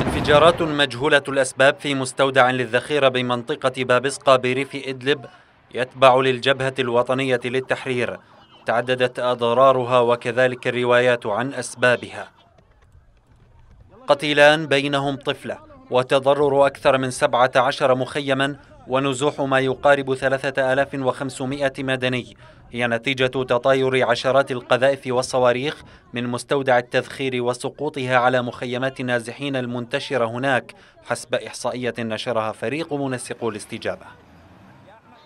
انفجارات مجهولة الأسباب في مستودع للذخيرة بمنطقة بابسقة بريف إدلب يتبع للجبهة الوطنية للتحرير تعددت أضرارها وكذلك الروايات عن أسبابها قتيلان بينهم طفلة وتضرر أكثر من 17 مخيما ونزوح ما يقارب 3500 مدني هي نتيجة تطاير عشرات القذائف والصواريخ من مستودع التذخير وسقوطها على مخيمات النازحين المنتشرة هناك حسب إحصائية نشرها فريق منسقو الاستجابة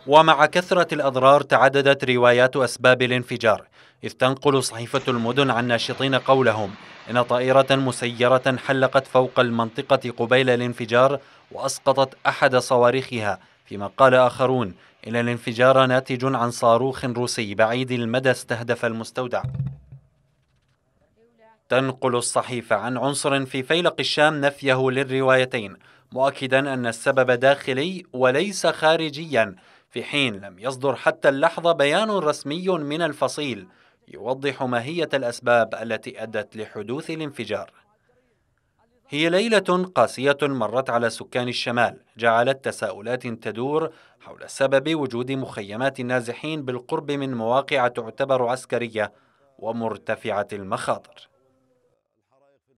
ومع كثرة الأضرار تعددت روايات أسباب الانفجار إذ تنقل صحيفة المدن عن ناشطين قولهم إن طائرة مسيرة حلقت فوق المنطقة قبيل الانفجار وأسقطت أحد صواريخها فيما قال آخرون إن الانفجار ناتج عن صاروخ روسي بعيد المدى استهدف المستودع تنقل الصحيفة عن عنصر في فيلق الشام نفيه للروايتين مؤكدا أن السبب داخلي وليس خارجيا في حين لم يصدر حتى اللحظة بيان رسمي من الفصيل يوضح ماهية الأسباب التي أدت لحدوث الانفجار هي ليلة قاسية مرت على سكان الشمال جعلت تساؤلات تدور حول سبب وجود مخيمات النازحين بالقرب من مواقع تعتبر عسكرية ومرتفعة المخاطر